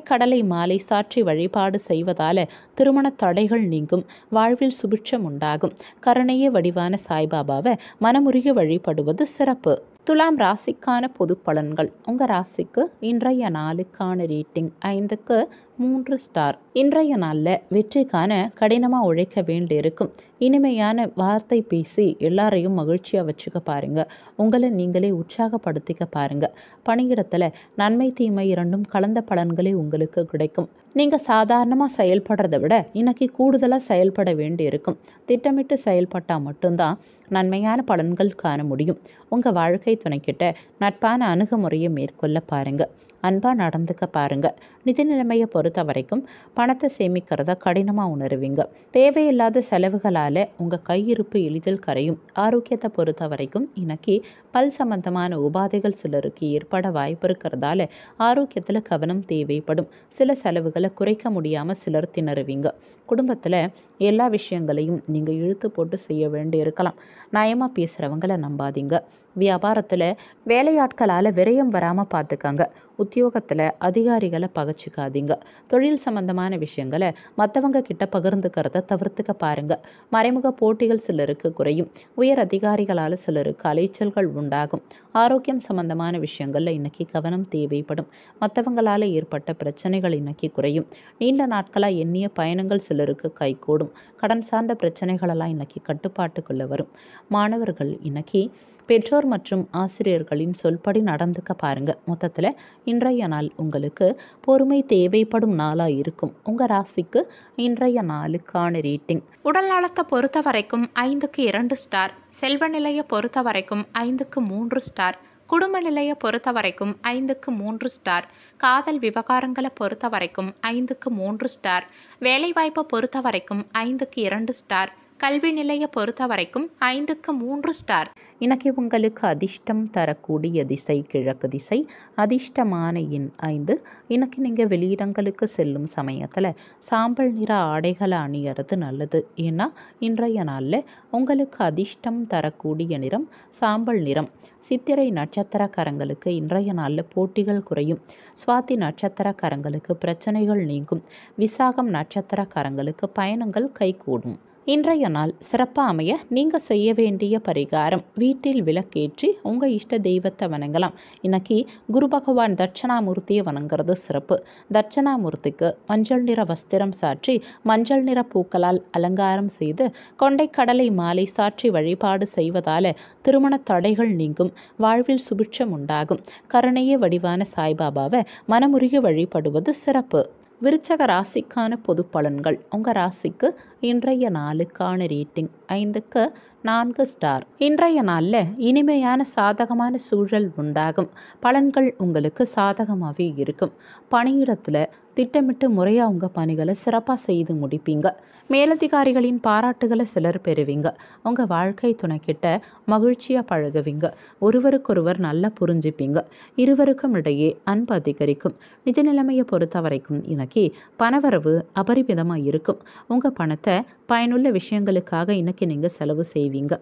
கடலை மாலை சாற்றி வழிபாடு செய்வதால் திருமண தடைகள் நீங்கும் வாழ்வில் சுபிட்சம் உண்டாகும் கருணைய வடிவான சாய்பாபாவை மனமுருகி வழிபடுவது சிறப்பு துலாம் ராசிக்கான பொது பலன்கள் உங்கள் ராசிக்கு இன்றைய நாளுக்கான ரேட்டிங் ஐந்துக்கு மூன்று ஸ்டார் இன்றைய நாளில் வெற்றிக்கான கடினமாக உழைக்க வேண்டியிருக்கும் இனிமையான வார்த்தை பேசி எல்லாரையும் மகிழ்ச்சியாக வச்சுக்க பாருங்கள் உங்களை நீங்களே உற்சாகப்படுத்திக்க பாருங்கள் பணியிடத்தில் நன்மை தீமை இரண்டும் கலந்த பலன்களே உங்களுக்கு கிடைக்கும் நீங்கள் சாதாரணமாக செயல்படுறத விட இன்னைக்கு கூடுதலாக செயல்பட வேண்டியிருக்கும் திட்டமிட்டு செயல்பட்டால் மட்டும்தான் நன்மையான பலன்கள் காண முடியும் உங்கள் வாழ்க்கை துணைக்கிட்ட நட்பான அணுகுமுறையை மேற்கொள்ள பாருங்கள் அன்பாக நடந்துக்க பாருங்கள் நிதி நிலைமையை பொறுத்த வரைக்கும் பணத்தை சேமிக்கிறத கடினமாக உணருவீங்க தேவையில்லாத செலவுகளால் உங்கள் கையிருப்பு எளிதில் கரையும் ஆரோக்கியத்தை பொறுத்த வரைக்கும் இன்னைக்கு பல் சம்பந்தமான உபாதைகள் சிலருக்கு ஏற்பட வாய்ப்பு இருக்கிறதால ஆரோக்கியத்தில் கவனம் தேவைப்படும் சில செலவுகளை குறைக்க முடியாமல் சிலர் திணறுவீங்க குடும்பத்தில் எல்லா விஷயங்களையும் நீங்கள் இழுத்து போட்டு செய்ய வேண்டி இருக்கலாம் நயமாக பேசுகிறவங்களை நம்பாதீங்க வியாபாரத்தில் வேலையாட்களால் விரயம் வராமல் பார்த்துக்கங்க உத்தியோகத்தில் அதிகாரிகளை பகச்சிக்காதீங்க தொழில் சம்பந்தமான விஷயங்களை மற்றவங்க கிட்ட பகிர்ந்துக்கிறத தவிர்த்துக்க பாருங்க மறைமுக போட்டிகள் சிலருக்கு குறையும் உயர் அதிகாரிகளால் சிலருக்கு அலைச்சல்கள் உண்டாகும் ஆரோக்கியம் சம்பந்தமான விஷயங்களில் இன்னைக்கு கவனம் தேவைப்படும் மற்றவங்களால் ஏற்பட்ட பிரச்சனைகள் இன்னைக்கு குறையும் நீண்ட நாட்களாக எண்ணிய பயணங்கள் சிலருக்கு கைகூடும் கடன் சார்ந்த பிரச்சனைகளெல்லாம் இன்னைக்கு கட்டுப்பாட்டுக்குள்ளே வரும் மாணவர்கள் இன்னைக்கு பெற்றோர் மற்றும் ஆசிரியர்களின் சொல்படி நடந்துக்க பாருங்க மொத்தத்தில் இன்றைய நாள் உங்களுக்கு பொறுமை தேவைப்படும் நாளாக இருக்கும் உங்கள் ராசிக்கு இன்றைய நாளுக்கான ரேட்டிங் உடல் நலத்தை பொறுத்த வரைக்கும் ஐந்துக்கு இரண்டு ஸ்டார் செல்வ நிலையை பொறுத்த வரைக்கும் ஐந்துக்கு மூன்று ஸ்டார் குடும்ப நிலையை பொறுத்த வரைக்கும் ஐந்துக்கு மூன்று ஸ்டார் காதல் விவகாரங்களை பொறுத்த வரைக்கும் ஐந்துக்கு மூன்று ஸ்டார் வேலைவாய்ப்பை பொறுத்த வரைக்கும் ஐந்துக்கு இரண்டு ஸ்டார் கல்வி நிலையை பொறுத்த வரைக்கும் ஐந்துக்கு மூன்று ஸ்டார் இன்றைக்கி உங்களுக்கு அதிர்ஷ்டம் தரக்கூடிய திசை கிழக்கு திசை அதிர்ஷ்டமான எண் ஐந்து இன்றைக்கி நீங்கள் வெளியிடங்களுக்கு செல்லும் சமயத்தில் சாம்பல் நிற ஆடைகளை அணியறது நல்லது ஏன்னா இன்றைய நாளில் உங்களுக்கு அதிர்ஷ்டம் தரக்கூடிய நிறம் சாம்பல் நிறம் சித்திரை நட்சத்திரக்காரங்களுக்கு இன்றைய நாளில் போட்டிகள் குறையும் சுவாதி நட்சத்திரக்காரங்களுக்கு பிரச்சனைகள் நீங்கும் விசாகம் நட்சத்திரக்காரங்களுக்கு பயணங்கள் கைகூடும் இன்றைய நாள் சிறப்பாக அமைய நீங்கள் செய்ய வேண்டிய பரிகாரம் வீட்டில் விளக்கேற்றி உங்கள் இஷ்ட தெய்வத்தை வணங்கலாம் இன்னைக்கு குரு பகவான் தட்சணாமூர்த்தியை வணங்குறது சிறப்பு தட்சணாமூர்த்திக்கு மஞ்சள் நிற வஸ்திரம் சாற்றி மஞ்சள் நிற பூக்களால் அலங்காரம் செய்து கொண்டைக்கடலை மாலை சாற்றி வழிபாடு செய்வதால் திருமண தடைகள் நீங்கும் வாழ்வில் சுபிட்சம் உண்டாகும் கருணைய வடிவான சாய்பாபாவை மனமுருகி வழிபடுவது சிறப்பு விருச்சக ராசிக்கான பொது பலன்கள் உங்கள் ராசிக்கு இன்றைய நாளுக்கான ரேட்டிங் ஐந்துக்கு நான்கு ஸ்டார் இன்றைய நாளில் இனிமையான சாதகமான சூழல் உண்டாகும் பலன்கள் உங்களுக்கு சாதகமாகவே இருக்கும் பணியிடத்தில் திட்டமிட்டு முறையாக உங்கள் பணிகளை சிறப்பாக செய்து முடிப்பீங்க மேலதிகாரிகளின் பாராட்டுகளை சிலர் பெறுவீங்க உங்கள் வாழ்க்கை துணைக்கிட்ட மகிழ்ச்சியாக பழகுவீங்க ஒருவருக்கொருவர் நல்லா புரிஞ்சுப்பீங்க இருவருக்கும் இடையே அன்பு அதிகரிக்கும் நிதி நிலைமையை பொறுத்த வரைக்கும் இன்னைக்கு பணவரவு அபரிமிதமாக இருக்கும் உங்கள் பணத்தை பயனுள்ள விஷயங்களுக்காக இன்னைக்கு நீங்கள் செலவு செய்வீங்க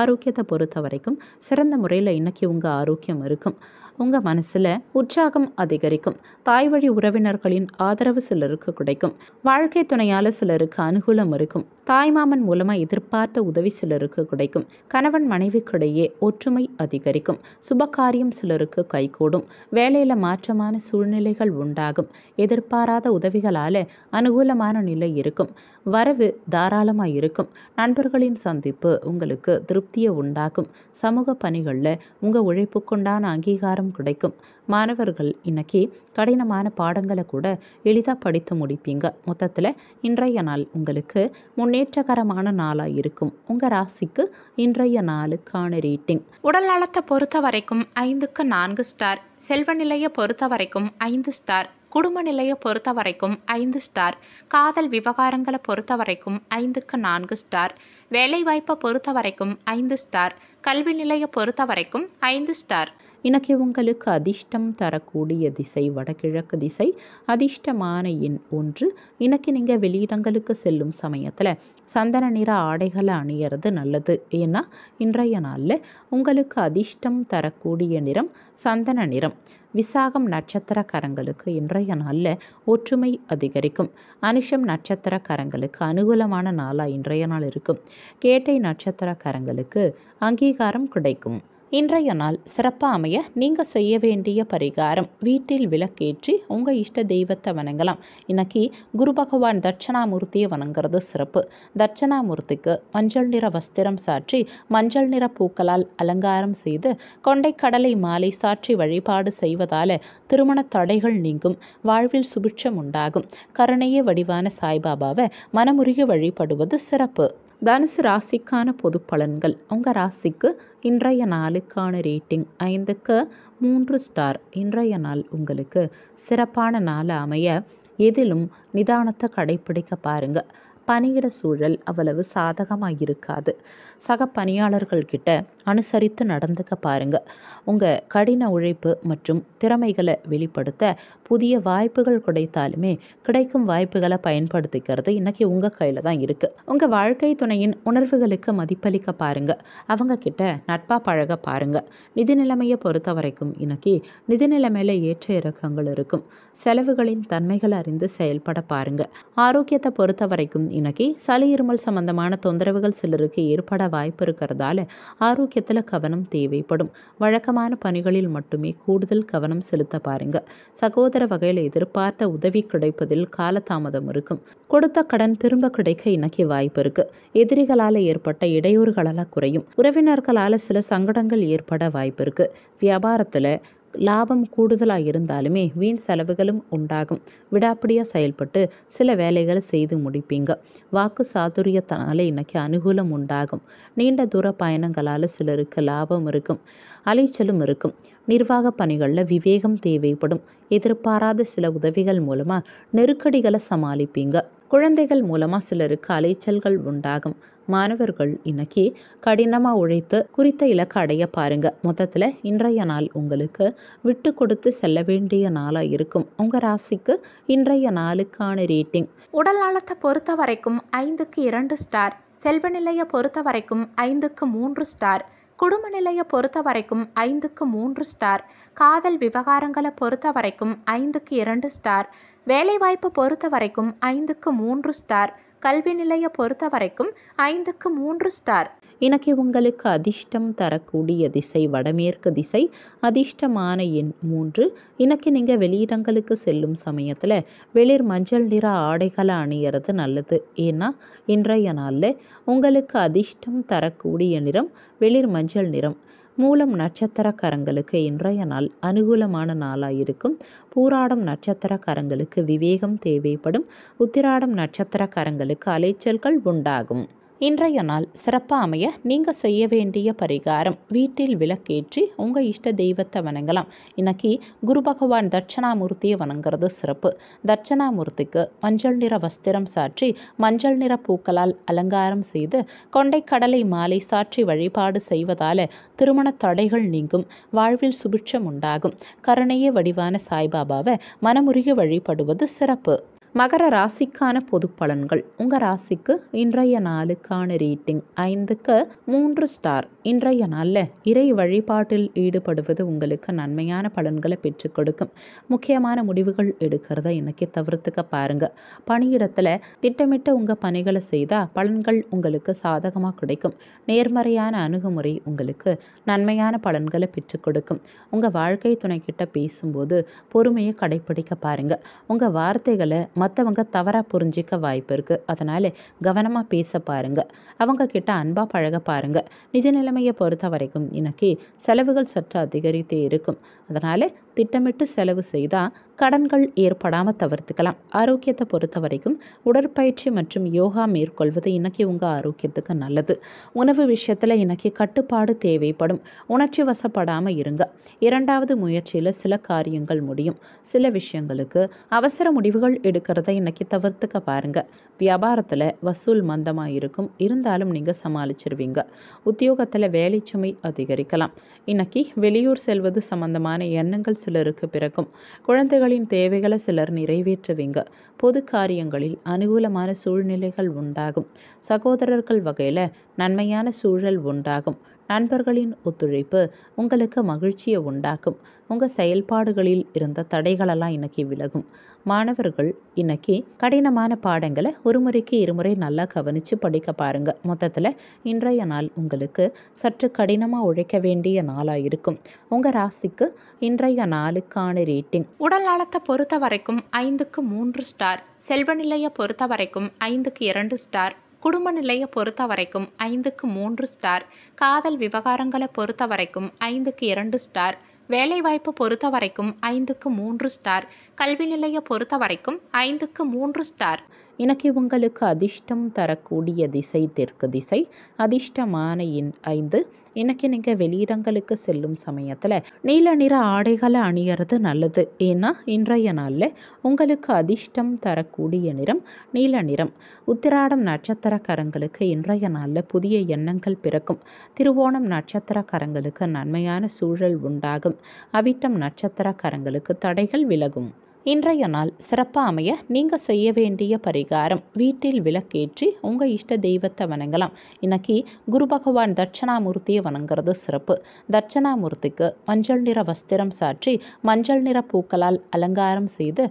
ஆரோக்கியத்தை பொறுத்த வரைக்கும் சிறந்த முறையில் இன்னைக்கு உங்கள் ஆரோக்கியம் இருக்கும் உங்கள் மனசில் உற்சாகம் அதிகரிக்கும் தாய் வழி உறவினர்களின் ஆதரவு சிலருக்கு கிடைக்கும் வாழ்க்கை துணையால் சிலருக்கு அனுகூலம் இருக்கும் தாய்மாமன் மூலமாக எதிர்பார்த்த உதவி சிலருக்கு கிடைக்கும் கணவன் மனைவிக்கிடையே ஒற்றுமை அதிகரிக்கும் சுபகாரியம் சிலருக்கு கைகூடும் வேலையில் மாற்றமான சூழ்நிலைகள் உண்டாகும் எதிர்பாராத உதவிகளால் அனுகூலமான நிலை இருக்கும் வரவு தாராளமாக இருக்கும் நண்பர்களின் சந்திப்பு உங்களுக்கு திருப்தியை உண்டாக்கும் சமூக பணிகளில் உங்கள் உழைப்புக்குண்டான அங்கீகாரம் கிடைக்கும் மாணவர்கள் இன்னைக்கு கடினமான பாடங்களை கூட எளிதாக படித்து முடிப்பீங்க மொத்தத்தில் இன்றைய நாள் உங்களுக்கு முன் முன்னேற்றகரமான நாளாக இருக்கும் உங்கள் ராசிக்கு இன்றைய நாளுக்கான ரேட்டிங் உடல் நலத்தை பொறுத்த வரைக்கும் ஐந்துக்கு நான்கு ஸ்டார் செல்வ நிலையை பொறுத்த வரைக்கும் ஐந்து ஸ்டார் குடும்ப நிலையை பொறுத்த வரைக்கும் ஐந்து ஸ்டார் காதல் விவகாரங்களை பொறுத்த வரைக்கும் ஐந்துக்கு நான்கு ஸ்டார் வேலைவாய்ப்பை பொறுத்த வரைக்கும் ஐந்து ஸ்டார் கல்வி நிலையை பொறுத்த வரைக்கும் ஐந்து ஸ்டார் இன்றைக்கி உங்களுக்கு அதிர்ஷ்டம் தரக்கூடிய திசை வடகிழக்கு திசை அதிர்ஷ்டமான எண் ஒன்று இன்றைக்கி நீங்கள் வெளியிடங்களுக்கு செல்லும் சமயத்தில் சந்தன நிற ஆடைகளை அணியறது நல்லது ஏன்னா இன்றைய நாளில் உங்களுக்கு அதிர்ஷ்டம் தரக்கூடிய நிறம் சந்தன நிறம் விசாகம் நட்சத்திரக்காரங்களுக்கு இன்றைய நாளில் ஒற்றுமை அதிகரிக்கும் அனுஷம் நட்சத்திரக்காரங்களுக்கு அனுகூலமான நாளாக இன்றைய நாள் இருக்கும் கேட்டை நட்சத்திரக்காரங்களுக்கு அங்கீகாரம் கிடைக்கும் இன்றைய நாள் சிறப்பாக அமைய நீங்கள் செய்ய வேண்டிய பரிகாரம் வீட்டில் விளக்கேற்றி உங்கள் இஷ்ட தெய்வத்தை வணங்கலாம் இன்னைக்கு குரு பகவான் தட்சணாமூர்த்தியை வணங்குறது சிறப்பு தட்சணாமூர்த்திக்கு மஞ்சள் நிற வஸ்திரம் சாற்றி மஞ்சள் நிற பூக்களால் அலங்காரம் செய்து கடலை மாலை சாற்றி வழிபாடு செய்வதால் திருமண தடைகள் நீங்கும் வாழ்வில் சுபிட்சம் உண்டாகும் கருணைய வடிவான சாய்பாபாவை மனமுருகி வழிபடுவது சிறப்பு தனுசு ராசிக்கான பொது பலன்கள் உங்கள் ராசிக்கு இன்றைய நாளுக்கான ரேட்டிங் ஐந்துக்கு மூன்று ஸ்டார் இன்றைய நாள் உங்களுக்கு சிறப்பான நாள் அமைய எதிலும் நிதானத்தை கடைபிடிக்க பாருங்க பணியிட சூழல் அவ்வளவு சாதகமாக இருக்காது சக பணியாளர்கள்கிட்ட அனுசரித்து நடந்துக்க பாருங்க உங்கள் கடின உழைப்பு மற்றும் திறமைகளை வெளிப்படுத்த புதிய வாய்ப்புகள் கிடைத்தாலுமே கிடைக்கும் வாய்ப்புகளை பயன்படுத்திக்கிறது இன்றைக்கி உங்கள் கையில் தான் இருக்குது உங்கள் வாழ்க்கை துணையின் உணர்வுகளுக்கு மதிப்பளிக்க பாருங்கள் கிட்ட நட்பாக பழக பாருங்கள் நிதி நிலைமையை பொறுத்த வரைக்கும் இன்னைக்கு நிதி நிலைமையில் ஏற்ற இறக்கங்கள் இருக்கும் செலவுகளின் தன்மைகள் அறிந்து செயல்பட பாருங்கள் ஆரோக்கியத்தை பொறுத்த வரைக்கும் இன்னைக்கு சளி இருமல் சம்பந்தமான தொந்தரவுகள் சிலருக்கு ஏற்பட வாய்ப்பு இருக்கிறதால ஆரோக்கிய ஆரோக்கியத்தில் கவனம் தேவைப்படும் வழக்கமான பணிகளில் மட்டுமே கூடுதல் கவனம் செலுத்த பாருங்க சகோதர வகையில் எதிர்பார்த்த உதவி கிடைப்பதில் காலதாமதம் இருக்கும் கொடுத்த கடன் திரும்ப கிடைக்க இன்னைக்கு வாய்ப்பு இருக்கு எதிரிகளால் ஏற்பட்ட இடையூறுகளால் குறையும் உறவினர்களால் சில சங்கடங்கள் ஏற்பட வாய்ப்பு இருக்கு வியாபாரத்தில் லாபம் கூடுதலாக இருந்தாலுமே வீண் செலவுகளும் உண்டாகும் விடாப்பிடியாக செயல்பட்டு சில வேலைகளை செய்து முடிப்பீங்க வாக்கு சாதுரியத்தனால இன்னைக்கு அனுகூலம் உண்டாகும் நீண்ட தூர பயணங்களால் சிலருக்கு லாபம் இருக்கும் அலைச்சலும் இருக்கும் நிர்வாக பணிகளில் விவேகம் தேவைப்படும் எதிர்பாராத சில உதவிகள் மூலமாக நெருக்கடிகளை சமாளிப்பீங்க குழந்தைகள் மூலமாக சிலருக்கு அலைச்சல்கள் உண்டாகும் மாணவர்கள் இன்னைக்கு கடினமாக உழைத்து குறித்த இலக்கு அடைய பாருங்க மொத்தத்தில் இன்றைய நாள் உங்களுக்கு விட்டு கொடுத்து செல்ல வேண்டிய நாளாக இருக்கும் உங்கள் ராசிக்கு இன்றைய நாளுக்கான ரேட்டிங் உடல் நலத்தை பொறுத்த வரைக்கும் ஐந்துக்கு இரண்டு ஸ்டார் செல்வநிலையை பொறுத்த வரைக்கும் ஐந்துக்கு மூன்று ஸ்டார் குடும்ப நிலையை பொறுத்த வரைக்கும் ஐந்துக்கு மூன்று ஸ்டார் காதல் விவகாரங்களை பொறுத்த வரைக்கும் ஐந்துக்கு இரண்டு ஸ்டார் வேலைவாய்ப்பு பொறுத்த வரைக்கும் ஐந்துக்கு மூன்று ஸ்டார் கல்வி நிலையை பொறுத்த வரைக்கும் ஐந்துக்கு மூன்று ஸ்டார் எனக்கு உங்களுக்கு அதிர்ஷ்டம் தரக்கூடிய திசை வடமேற்கு திசை அதிர்ஷ்டமான எண் மூன்று எனக்கு நீங்கள் வெளியிடங்களுக்கு செல்லும் சமயத்தில் வெளிர் மஞ்சள் நிற ஆடைகளை அணியறது நல்லது ஏன்னா இன்றைய நாளில் உங்களுக்கு அதிர்ஷ்டம் தரக்கூடிய நிறம் வெளிர் மஞ்சள் நிறம் மூலம் நட்சத்திரக்காரங்களுக்கு இன்றைய நாள் அனுகூலமான நாளாக இருக்கும் பூராடம் நட்சத்திரக்காரங்களுக்கு விவேகம் தேவைப்படும் உத்திராடம் நட்சத்திரக்காரங்களுக்கு அலைச்சல்கள் உண்டாகும் இன்றைய நாள் சிறப்பாக அமைய நீங்கள் செய்ய வேண்டிய பரிகாரம் வீட்டில் விளக்கேற்றி உங்கள் இஷ்ட தெய்வத்தை வணங்கலாம் இன்னைக்கு குரு பகவான் தட்சணாமூர்த்தியை வணங்குறது சிறப்பு தட்சணாமூர்த்திக்கு மஞ்சள் நிற வஸ்திரம் சாற்றி மஞ்சள் நிற பூக்களால் அலங்காரம் செய்து கொண்டைக்கடலை மாலை சாற்றி வழிபாடு செய்வதால் திருமண தடைகள் நீங்கும் வாழ்வில் சுபிட்சம் உண்டாகும் கருணைய வடிவான சாய்பாபாவை மனமுருகி வழிபடுவது சிறப்பு மகர ராசிக்கான பொது பலன்கள் உங்கள் ராசிக்கு இன்றைய நாளுக்கான ரேட்டிங் ஐந்துக்கு மூன்று ஸ்டார் இன்றைய நாளில் இறை வழிபாட்டில் ஈடுபடுவது உங்களுக்கு நன்மையான பலன்களை பெற்றுக் கொடுக்கும் முக்கியமான முடிவுகள் எடுக்கிறத இன்னைக்கு தவிர்த்துக்க பாருங்க பணியிடத்தில் திட்டமிட்ட உங்கள் பணிகளை செய்தால் பலன்கள் உங்களுக்கு சாதகமாக கிடைக்கும் நேர்மறையான அணுகுமுறை உங்களுக்கு நன்மையான பலன்களை பெற்றுக் கொடுக்கும் உங்கள் வாழ்க்கை துணைக்கிட்ட பேசும்போது பொறுமையை கடைபிடிக்க பாருங்கள் உங்கள் வார்த்தைகளை மற்றவங்க தவறாக புரிஞ்சிக்க வாய்ப்பு இருக்குது அதனால் கவனமாக பேச பாருங்கள் அவங்கக்கிட்ட அன்பாக பழக பாருங்கள் நிதி நிலைமையை பொறுத்த வரைக்கும் இன்னைக்கு செலவுகள் சற்று அதிகரித்தே இருக்கும் அதனால் திட்டமிட்டு செலவு செய்தால் கடன்கள் ஏற்படாமல் தவிர்த்துக்கலாம் ஆரோக்கியத்தை பொறுத்த வரைக்கும் உடற்பயிற்சி மற்றும் யோகா மேற்கொள்வது இன்றைக்கி உங்கள் ஆரோக்கியத்துக்கு நல்லது உணவு விஷயத்தில் இன்றைக்கி கட்டுப்பாடு தேவைப்படும் உணர்ச்சி வசப்படாமல் இருங்க இரண்டாவது முயற்சியில் சில காரியங்கள் முடியும் சில விஷயங்களுக்கு அவசர முடிவுகள் எடுக்க இருக்கிறத இன்றைக்கி தவிர்த்துக்க பாருங்கள் வியாபாரத்தில் வசூல் மந்தமாக இருக்கும் இருந்தாலும் நீங்கள் சமாளிச்சிருவீங்க உத்தியோகத்தில் வேலை சுமை அதிகரிக்கலாம் இன்னைக்கு வெளியூர் செல்வது சம்பந்தமான எண்ணங்கள் சிலருக்கு பிறக்கும் குழந்தைகளின் தேவைகளை சிலர் நிறைவேற்றுவீங்க பொது காரியங்களில் அனுகூலமான சூழ்நிலைகள் உண்டாகும் சகோதரர்கள் வகையில் நன்மையான சூழல் உண்டாகும் நண்பர்களின் ஒத்துழைப்பு உங்களுக்கு மகிழ்ச்சியை உண்டாக்கும் உங்கள் செயல்பாடுகளில் இருந்த தடைகளெல்லாம் இன்னைக்கு விலகும் மாணவர்கள் இன்னைக்கு கடினமான பாடங்களை ஒரு முறைக்கு இருமுறை நல்லா கவனித்து படிக்க பாருங்கள் மொத்தத்தில் இன்றைய நாள் உங்களுக்கு சற்று கடினமாக உழைக்க வேண்டிய நாளாக இருக்கும் உங்கள் ராசிக்கு இன்றைய நாளுக்கான ரேட்டிங் உடல் நலத்தை பொறுத்த வரைக்கும் ஐந்துக்கு மூன்று ஸ்டார் செல்வ நிலையை பொறுத்த வரைக்கும் ஐந்துக்கு இரண்டு ஸ்டார் குடும்ப நிலையை பொறுத்த வரைக்கும் ஐந்துக்கு மூன்று ஸ்டார் காதல் விவகாரங்களை பொறுத்த வரைக்கும் ஐந்துக்கு இரண்டு ஸ்டார் வேலைவாய்ப்பு பொறுத்த வரைக்கும் ஐந்துக்கு மூன்று ஸ்டார் கல்வி நிலைய பொறுத்த வரைக்கும் ஐந்துக்கு மூன்று ஸ்டார் எனக்கு உங்களுக்கு அதிர்ஷ்டம் தரக்கூடிய திசை தெற்கு திசை அதிர்ஷ்டமான இன் ஐந்து எனக்கு நீங்கள் வெளியிடங்களுக்கு செல்லும் சமயத்தில் நீல நிற ஆடைகளை அணியறது நல்லது ஏன்னா இன்றைய நாளில் உங்களுக்கு அதிர்ஷ்டம் தரக்கூடிய நிறம் நீல நிறம் உத்திராடம் நட்சத்திரக்காரங்களுக்கு இன்றைய நாளில் புதிய எண்ணங்கள் பிறக்கும் திருவோணம் நட்சத்திரக்காரங்களுக்கு நன்மையான சூழல் உண்டாகும் அவிட்டம் நட்சத்திரக்காரங்களுக்கு தடைகள் விலகும் இன்றைய நாள் சிறப்பாக அமைய நீங்கள் செய்ய வேண்டிய பரிகாரம் வீட்டில் விளக்கேற்றி உங்கள் இஷ்ட தெய்வத்தை வணங்கலாம் இன்னைக்கு குரு பகவான் தட்சணாமூர்த்தியை வணங்குறது சிறப்பு தட்சணாமூர்த்திக்கு மஞ்சள் நிற வஸ்திரம் சாற்றி மஞ்சள் நிற பூக்களால் அலங்காரம் செய்து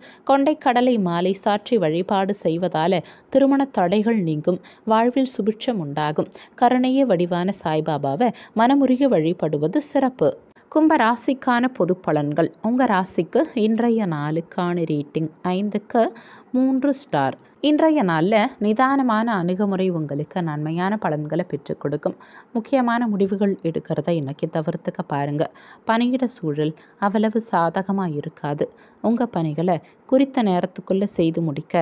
கடலை மாலை சாற்றி வழிபாடு செய்வதால் திருமண தடைகள் நீங்கும் வாழ்வில் சுபிட்சம் உண்டாகும் கருணைய வடிவான சாய்பாபாவை மனமுருகி வழிபடுவது சிறப்பு கும்பராசிக்கான பொது பலன்கள் உங்கள் ராசிக்கு இன்றைய நாளுக்கான ரேட்டிங் ஐந்துக்கு மூன்று ஸ்டார் இன்றைய நாளில் நிதானமான அணுகுமுறை உங்களுக்கு நன்மையான பலன்களை பெற்றுக் கொடுக்கும் முக்கியமான முடிவுகள் எடுக்கிறத இன்றைக்கி தவிர்த்துக்க பாருங்கள் பணியிட சூழல் அவ்வளவு சாதகமாக இருக்காது உங்கள் பணிகளை குறித்த நேரத்துக்குள்ளே செய்து முடிக்க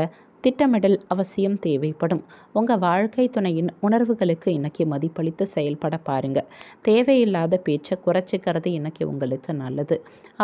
திட்டமிடல் அவசியம் தேவைப்படும் உங்கள் வாழ்க்கை துணையின் உணர்வுகளுக்கு இன்னைக்கு மதிப்பளித்து செயல்பட பாருங்கள் தேவையில்லாத பேச்சை குறைச்சிக்கிறது இன்னைக்கு உங்களுக்கு நல்லது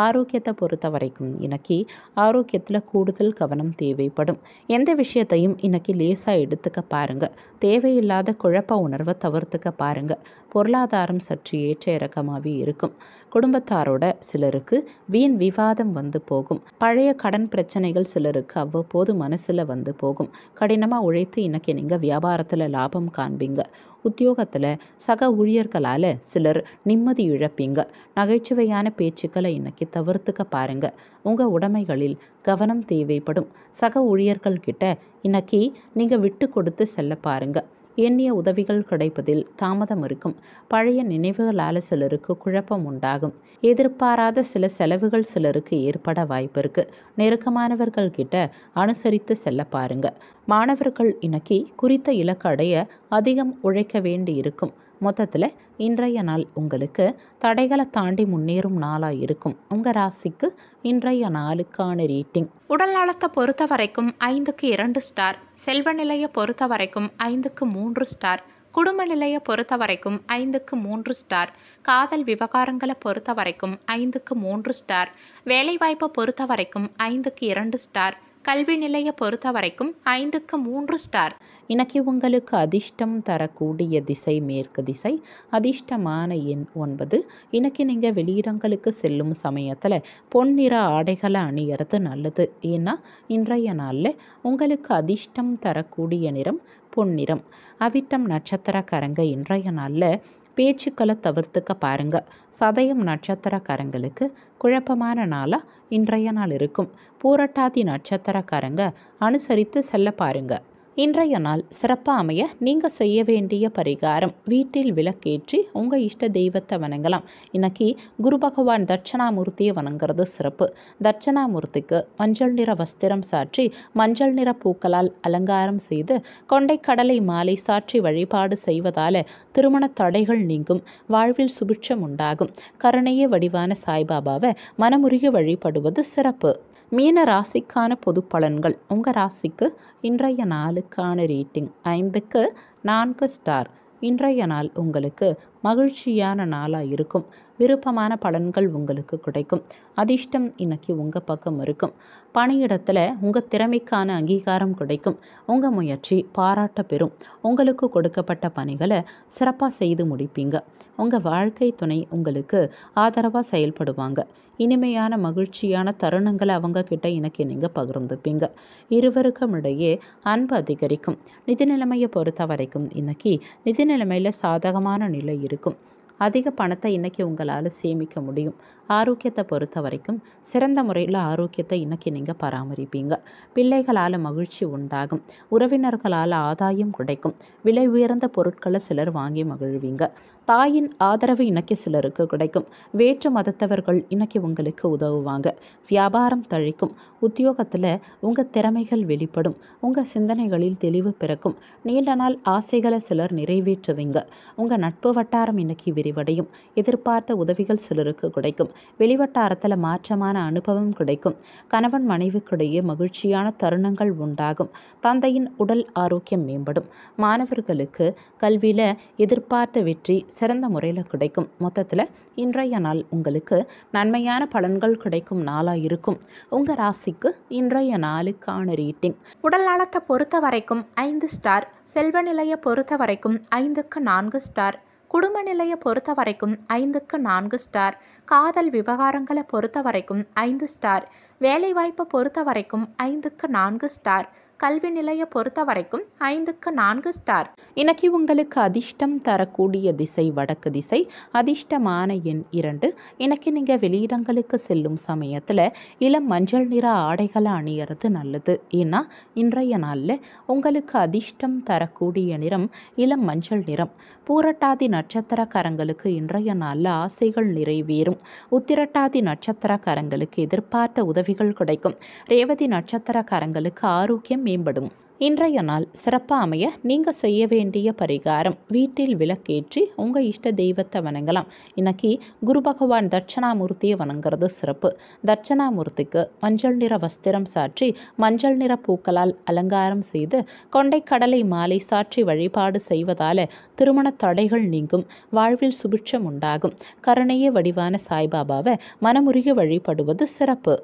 ஆரோக்கியத்தை பொறுத்த வரைக்கும் இன்னைக்கு ஆரோக்கியத்தில் கூடுதல் கவனம் தேவைப்படும் எந்த விஷயத்தையும் இன்னைக்கு லேசாக எடுத்துக்க பாருங்கள் தேவையில்லாத குழப்ப உணர்வை தவிர்த்துக்க பாருங்கள் பொருளாதாரம் சற்று ஏற்ற இறக்கமாகவே இருக்கும் குடும்பத்தாரோட சிலருக்கு வீண் விவாதம் வந்து போகும் பழைய கடன் பிரச்சனைகள் சிலருக்கு அவ்வப்போது மனசில் வந்து போகும் கடினமாக உழைத்து இன்னைக்கு நீங்கள் வியாபாரத்தில் லாபம் காண்பீங்க உத்தியோகத்தில் சக ஊழியர்களால் சிலர் நிம்மதி இழப்பீங்க நகைச்சுவையான பேச்சுக்களை இன்னைக்கு தவிர்த்துக்க பாருங்க உங்கள் உடைமைகளில் கவனம் தேவைப்படும் சக ஊழியர்கள்கிட்ட இன்னைக்கு நீங்கள் விட்டு கொடுத்து செல்ல பாருங்கள் எண்ணிய உதவிகள் கிடைப்பதில் தாமதம் இருக்கும் பழைய நினைவுகளால் சிலருக்கு குழப்பம் உண்டாகும் எதிர்பாராத சில செலவுகள் சிலருக்கு ஏற்பட வாய்ப்பு இருக்கு நெருக்கமானவர்கள் கிட்ட அனுசரித்து செல்ல பாருங்க மாணவர்கள் இன்னைக்கு குறித்த இலக்கடைய அதிகம் உழைக்க வேண்டி இருக்கும் மொத்தத்தில் இன்றைய நாள் உங்களுக்கு தடைகளை தாண்டி முன்னேறும் நாளாக இருக்கும் உங்கள் ராசிக்கு இன்றைய நாளுக்கான ரீட்டிங் உடல் நலத்தை பொறுத்த வரைக்கும் ஐந்துக்கு இரண்டு ஸ்டார் செல்வ நிலையை பொறுத்த வரைக்கும் ஐந்துக்கு மூன்று ஸ்டார் குடும்ப நிலையை பொறுத்த வரைக்கும் ஐந்துக்கு மூன்று ஸ்டார் காதல் விவகாரங்களை பொறுத்த வரைக்கும் ஐந்துக்கு மூன்று ஸ்டார் வேலைவாய்ப்பை பொறுத்த வரைக்கும் ஐந்துக்கு இரண்டு ஸ்டார் கல்வி நிலையை பொறுத்த வரைக்கும் ஐந்துக்கு மூன்று ஸ்டார் இன்னைக்கு உங்களுக்கு அதிர்ஷ்டம் தரக்கூடிய திசை மேற்கு திசை அதிர்ஷ்டமான எண் ஒன்பது இன்னைக்கு நீங்கள் வெளியிடங்களுக்கு செல்லும் சமயத்தில் பொன்னிற ஆடைகளை அணியறது நல்லது ஏன்னா இன்றைய நாளில் உங்களுக்கு அதிர்ஷ்டம் தரக்கூடிய நிறம் பொன்னிறம் அவிட்டம் நட்சத்திரக்காரங்க இன்றைய நாளில் பேச்சுக்களை தவிர்த்துக்க பாருங்க சதயம் நட்சத்திரக்காரங்களுக்கு குழப்பமான நாளாக இன்றைய நாள் இருக்கும் பூரட்டாதி நட்சத்திரக்காரங்க அனுசரித்து செல்ல பாருங்கள் இன்றைய நாள் சிறப்பாக அமைய நீங்கள் செய்ய வேண்டிய பரிகாரம் வீட்டில் விளக்கேற்றி உங்கள் இஷ்ட தெய்வத்தை வணங்கலாம் இன்னைக்கு குரு பகவான் தட்சணாமூர்த்தியை வணங்குறது சிறப்பு தட்சணாமூர்த்திக்கு மஞ்சள் நிற வஸ்திரம் சாற்றி மஞ்சள் நிற பூக்களால் அலங்காரம் செய்து கடலை மாலை சாற்றி வழிபாடு செய்வதால் திருமண தடைகள் நீங்கும் வாழ்வில் சுபிட்சம் உண்டாகும் கருணைய வடிவான சாய்பாபாவை மனமுருகி வழிபடுவது சிறப்பு மீன ராசிக்கான பொது பலன்கள் உங்கள் ராசிக்கு இன்றைய நாளுக்கான ரேட்டிங் ஐந்துக்கு நான்கு ஸ்டார் இன்றைய நாள் உங்களுக்கு மகிழ்ச்சியான நாளாக இருக்கும் விருப்பமான பலன்கள் உங்களுக்கு கிடைக்கும் அதிர்ஷ்டம் இன்னைக்கு உங்கள் பக்கம் இருக்கும் பணியிடத்தில் உங்கள் திறமைக்கான அங்கீகாரம் கிடைக்கும் உங்கள் முயற்சி பாராட்ட பெறும் உங்களுக்கு கொடுக்கப்பட்ட பணிகளை சிறப்பாக செய்து முடிப்பீங்க உங்கள் வாழ்க்கை துணை உங்களுக்கு ஆதரவாக செயல்படுவாங்க இனிமையான மகிழ்ச்சியான தருணங்களை அவங்க கிட்ட இன்னைக்கு நீங்கள் பகிர்ந்துப்பீங்க இருவருக்கும் இடையே அன்பு அதிகரிக்கும் நிதி நிலைமையை பொறுத்த வரைக்கும் இன்னைக்கு நிதி நிலைமையில் சாதகமான நிலை இருக்கு இருக்கும் அதிக பணத்தை இன்றைக்கி உங்களால் சேமிக்க முடியும் ஆரோக்கியத்தை பொறுத்த வரைக்கும் சிறந்த முறையில் ஆரோக்கியத்தை இன்றைக்கி நீங்கள் பராமரிப்பீங்க பிள்ளைகளால் மகிழ்ச்சி உண்டாகும் உறவினர்களால் ஆதாயம் கிடைக்கும் விலை உயர்ந்த பொருட்களை சிலர் வாங்கி மகிழ்வீங்க தாயின் ஆதரவு இன்னைக்கு சிலருக்கு கிடைக்கும் வேற்று மதத்தவர்கள் இன்னைக்கு உங்களுக்கு உதவுவாங்க வியாபாரம் தழிக்கும் உத்தியோகத்தில் உங்கள் திறமைகள் வெளிப்படும் உங்கள் சிந்தனைகளில் தெளிவு பிறக்கும் நீண்ட நாள் ஆசைகளை சிலர் நிறைவேற்றுவீங்க உங்கள் நட்பு வட்டாரம் இன்னைக்கு விரிவடையும் எதிர்பார்த்த உதவிகள் சிலருக்கு கிடைக்கும் வெளிவட்டாரத்தில் மாற்றமான அனுபவம் கிடைக்கும் கணவன் மனைவிக்கிடையே மகிழ்ச்சியான தருணங்கள் உண்டாகும் தந்தையின் உடல் ஆரோக்கியம் மேம்படும் மாணவர்களுக்கு கல்வியில் எதிர்பார்த்த வெற்றி சிறந்த முறையில் கிடைக்கும் மொத்தத்தில் இன்றைய நாள் உங்களுக்கு நன்மையான பலன்கள் கிடைக்கும் நாளாக இருக்கும் உங்கள் ராசிக்கு இன்றைய நாளுக்கான ரீட்டிங் உடல் நலத்தை பொறுத்த வரைக்கும் ஐந்து ஸ்டார் செல்வ நிலையை பொறுத்த வரைக்கும் ஐந்துக்கு நான்கு ஸ்டார் குடும்ப நிலையை பொறுத்த வரைக்கும் ஐந்துக்கு நான்கு ஸ்டார் காதல் விவகாரங்களை பொறுத்த வரைக்கும் ஐந்து ஸ்டார் வேலைவாய்ப்பை பொறுத்த வரைக்கும் ஐந்துக்கு நான்கு ஸ்டார் கல்வி நிலைய பொறுத்த வரைக்கும் ஐந்துக்கு நான்கு ஸ்டார் இன்னைக்கு உங்களுக்கு அதிர்ஷ்டம் தரக்கூடிய திசை வடக்கு திசை அதிர்ஷ்டமான எண் இரண்டு இன்னைக்கு நீங்கள் வெளியிடங்களுக்கு செல்லும் சமயத்தில் இளம் மஞ்சள் நிற ஆடைகளை அணியறது நல்லது ஏன்னா இன்றைய நாளில் உங்களுக்கு அதிர்ஷ்டம் தரக்கூடிய நிறம் இளம் மஞ்சள் நிறம் பூரட்டாதி நட்சத்திரக்காரங்களுக்கு இன்றைய நாளில் ஆசைகள் நிறைவேறும் உத்திரட்டாதி நட்சத்திரக்காரங்களுக்கு எதிர்பார்த்த உதவிகள் கிடைக்கும் ரேவதி நட்சத்திரக்காரங்களுக்கு ஆரோக்கியம் மேம்படும் இன்றைய நாள் சிறப்பாக அமைய நீங்கள் செய்ய வேண்டிய பரிகாரம் வீட்டில் விளக்கேற்றி உங்கள் இஷ்ட தெய்வத்தை வணங்கலாம் இன்னைக்கு குரு பகவான் தட்சணாமூர்த்தியை வணங்குறது சிறப்பு தட்சணாமூர்த்திக்கு மஞ்சள் நிற வஸ்திரம் சாற்றி மஞ்சள் நிற பூக்களால் அலங்காரம் செய்து கடலை மாலை சாற்றி வழிபாடு செய்வதால் திருமண தடைகள் நீங்கும் வாழ்வில் சுபிட்சம் உண்டாகும் கருணைய வடிவான சாய்பாபாவை மனமுருகி வழிபடுவது சிறப்பு